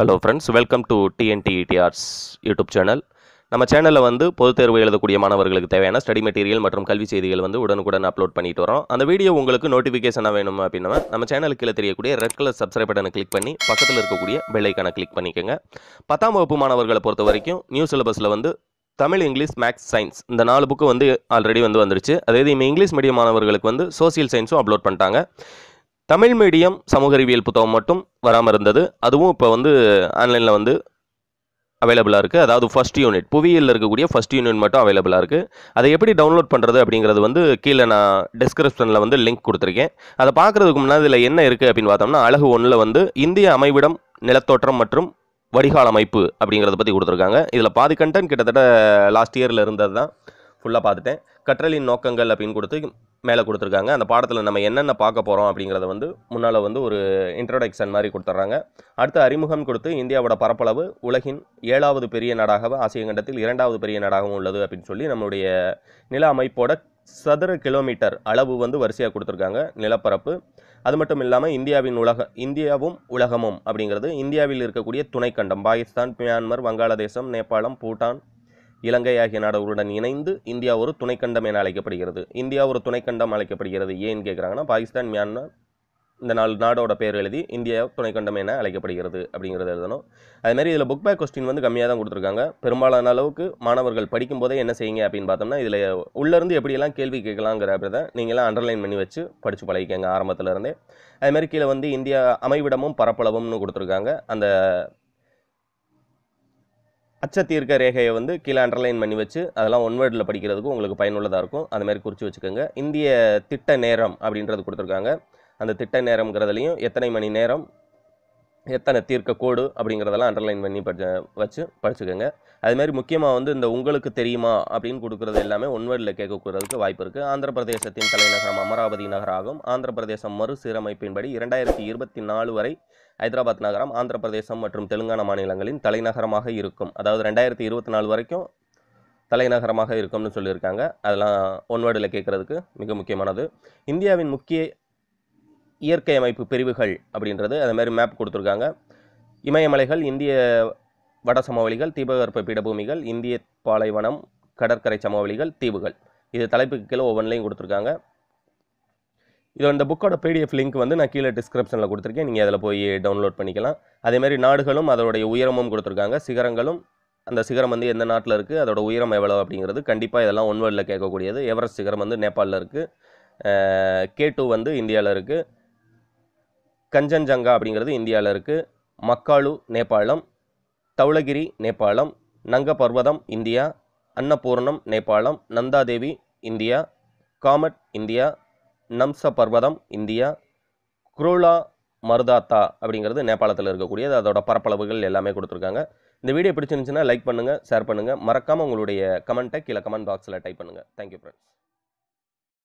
hello friends welcome to TNTET YouTube channel நம்ம சேனலில் வந்து பொதுத் தேர்வு எழுதக்கூடிய மாணவர்களுக்கு தேவையான ஸ்டடி மெட்டீரியல் மற்றும் கல்வி செய்திகள் வந்து உடனுக்குடன் அப்லோட் பண்ணிட்டு வரோம் அந்த வீடியோ உங்களுக்கு நோட்டிஃபிகேஷனாக வேணும் அப்படின்னா நம்ம சேனலுக்கு கீழே தெரியக்கூடிய ரெட் கலர் சப்ஸ்கிரைப் பட்டனை கிளிக் பண்ணி பக்கத்தில் இருக்கக்கூடிய பெல்லைக்கான கிளிக் பண்ணிக்கோங்க பத்தாம் வகுப்பு மாணவர்களை பொறுத்த வரைக்கும் நியூ சிலபஸில் வந்து தமிழ் இங்கிலீஷ் மேக்ஸ் சயின்ஸ் இந்த நாலு புக்கு வந்து ஆல்ரெடி வந்து வந்துருச்சு அதே இவங்க இங்கிலீஷ் மீடியம் மாணவர்களுக்கு வந்து சோசியல் சயின்ஸும் அப்லோட் பண்ணிட்டாங்க தமிழ் மீடியம் சமூக அறிவியல் புத்தகம் மட்டும் வராமல் இருந்தது அதுவும் இப்போ வந்து ஆன்லைனில் வந்து அவைலபிளாக இருக்குது அதாவது ஃபஸ்ட் யூனிட் புவியில் இருக்கக்கூடிய ஃபஸ்ட் யூனிட் மட்டும் அவைலபிளாக இருக்குது அதை எப்படி டவுன்லோட் பண்ணுறது அப்படிங்கிறது வந்து கீழே நான் டிஸ்கிரிப்ஷனில் வந்து லிங்க் கொடுத்துருக்கேன் அதை பார்க்குறதுக்கு முன்னாடி இதில் என்ன இருக்குது அப்படின்னு பார்த்தோம்னா அழகு ஒன்றில் வந்து இந்திய அமைவிடம் நிலத்தோற்றம் மற்றும் வடிகால் அமைப்பு அப்படிங்கிறத பற்றி கொடுத்துருக்காங்க இதில் பாதி கண்டென்ட் கிட்டத்தட்ட லாஸ்ட் இயரில் இருந்தது தான் ஃபுல்லாக பார்த்துட்டேன் கற்றலின் நோக்கங்கள் அப்படின்னு கொடுத்து மேலே கொடுத்துருக்காங்க அந்த பாடத்தில் நம்ம என்னென்ன பார்க்க போகிறோம் அப்படிங்கிறத வந்து முன்னால் வந்து ஒரு இன்ட்ரடக்ஷன் மாதிரி கொடுத்துட்றாங்க அடுத்து அறிமுகம் கொடுத்து இந்தியாவோட பரப்பளவு உலகின் ஏழாவது பெரிய நாடாகவும் ஆசிய கண்டத்தில் இரண்டாவது பெரிய நாடாகவும் உள்ளது அப்படின்னு சொல்லி நம்மளுடைய நில அமைப்போட சதுர கிலோமீட்டர் அளவு வந்து வரிசையாக கொடுத்துருக்காங்க நிலப்பரப்பு அது மட்டும் இல்லாமல் இந்தியாவின் உலக இந்தியாவும் உலகமும் அப்படிங்கிறது இந்தியாவில் இருக்கக்கூடிய துணைக்கண்டம் பாகிஸ்தான் மியான்மர் வங்காளதேசம் நேபாளம் பூட்டான் இலங்கை ஆகிய நாடுகளுடன் இணைந்து இந்தியா ஒரு துணைக்கண்டம் என அழைக்கப்படுகிறது இந்தியா ஒரு துணைக்கண்டம் அழைக்கப்படுகிறது ஏன் கேட்குறாங்கன்னா பாகிஸ்தான் மியான்மர் இந்த நாலு நாடோட பேர் எழுதி இந்தியா துணைக்கண்டம் என அழைக்கப்படுகிறது அப்படிங்கிறது எழுதணும் அதுமாரி இதில் புக் பேக் கொஸ்டின் வந்து கம்மியாக தான் கொடுத்துருக்காங்க பெரும்பாலான அளவுக்கு மாணவர்கள் படிக்கும்போதே என்ன செய்யுங்க அப்படின்னு பார்த்தோம்னா இதில் உள்ளேருந்து எப்படியெல்லாம் கேள்வி கேட்கலாங்கிற அப்படிதான் நீங்களாம் அண்டர்லைன் பண்ணி வச்சு படித்து பழகிக்கங்க ஆரம்பத்துலேருந்தே அதுமாரி கீழே வந்து இந்தியா அமைவிடமும் பரப்பளவும்னு கொடுத்துருக்காங்க அந்த அச்ச தீர்க்க ரேகையை வந்து கீழே அண்டர்லைன் பண்ணி வச்சு அதெல்லாம் ஒன் வேர்டில் படிக்கிறதுக்கும் உங்களுக்கு பயனுள்ளதாக இருக்கும் அந்த மாதிரி குறித்து வச்சுக்கோங்க இந்திய திட்ட நேரம் அப்படின்றது கொடுத்துருக்காங்க அந்த திட்ட நேரம்ங்கிறதுலையும் எத்தனை மணி நேரம் எத்தனை தீர்க்க கோடு அப்படிங்கிறதெல்லாம் அண்டர்லைன் பண்ணி படிச்ச வச்சு படிச்சுக்கோங்க அதுமாதிரி முக்கியமாக வந்து இந்த உங்களுக்கு தெரியுமா அப்படின்னு கொடுக்குறது எல்லாமே ஒன்வேர்டில் கேட்கக்கூறதுக்கு வாய்ப்பு இருக்குது ஆந்திர பிரதேசத்தின் தலைநகரம் அமராவதி நகராகும் ஆந்திர பிரதேசம் மறுசீரமைப்பின்படி இரண்டாயிரத்தி இருபத்தி நாலு வரை ஹைதராபாத் நகரம் ஆந்திர பிரதேசம் மற்றும் தெலுங்கானா மாநிலங்களின் தலைநகரமாக இருக்கும் அதாவது ரெண்டாயிரத்தி இருபத்தி நாலு வரைக்கும் தலைநகரமாக இருக்கும்னு சொல்லியிருக்காங்க அதெல்லாம் ஒன்வேர்டில் கேட்குறதுக்கு மிக முக்கியமானது இந்தியாவின் முக்கிய இயற்கை அமைப்பு பிரிவுகள் அப்படின்றது அது மாதிரி மேப் கொடுத்துருக்காங்க இமயமலைகள் இந்திய வட சமவெளிகள் தீபகற்ப பீடபூமிகள் இந்திய பாலைவனம் கடற்கரை சமவெளிகள் தீவுகள் இது தலைப்புக்கு கீழே ஒவ்வொன்றிலையும் கொடுத்துருக்காங்க இது இந்த புக்கோட பிடிஎஃப் லிங்க் வந்து நான் கீழே டிஸ்கிரிப்ஷனில் கொடுத்துருக்கேன் நீங்கள் அதில் போய் டவுன்லோட் பண்ணிக்கலாம் அதேமாரி நாடுகளும் அதோடைய உயரமும் கொடுத்துருக்காங்க சிகரங்களும் அந்த சிகரம் வந்து எந்த நாட்டில் இருக்குது அதோடய உயரம் எவ்வளோ அப்படிங்கிறது கண்டிப்பாக இதெல்லாம் ஒன் வேர்டில் கேட்கக்கூடியது எவரெஸ்ட் சிகரம் வந்து நேபாளில் இருக்குது கே டூ வந்து இந்தியாவில் இருக்குது கஞ்சன்ஜங்கா அப்படிங்கிறது இந்தியாவில் இருக்குது Makalu Nepalam Dhaulagiri Nepalam Nanga Parvatam India Annapurnam Nepalam Nanda Devi India Kamet India Namcha Parvatam India Gurla Mandhata அப்படிங்கிறது நேபாளத்தில் இருக்கக்கூடியது அதோட பரப்பளவுகள் எல்லாமே கொடுத்துருக்காங்க இந்த வீடியோ பிடிச்சிருந்துச்சுன்னா லைக் பண்ணுங்கள் ஷேர் பண்ணுங்கள் மறக்காமல் உங்களுடைய கமெண்ட்டை கீழே கமெண்ட் பாக்ஸில் டைப் பண்ணுங்கள் தேங்க்யூ ஃப்ரெண்ட்ஸ்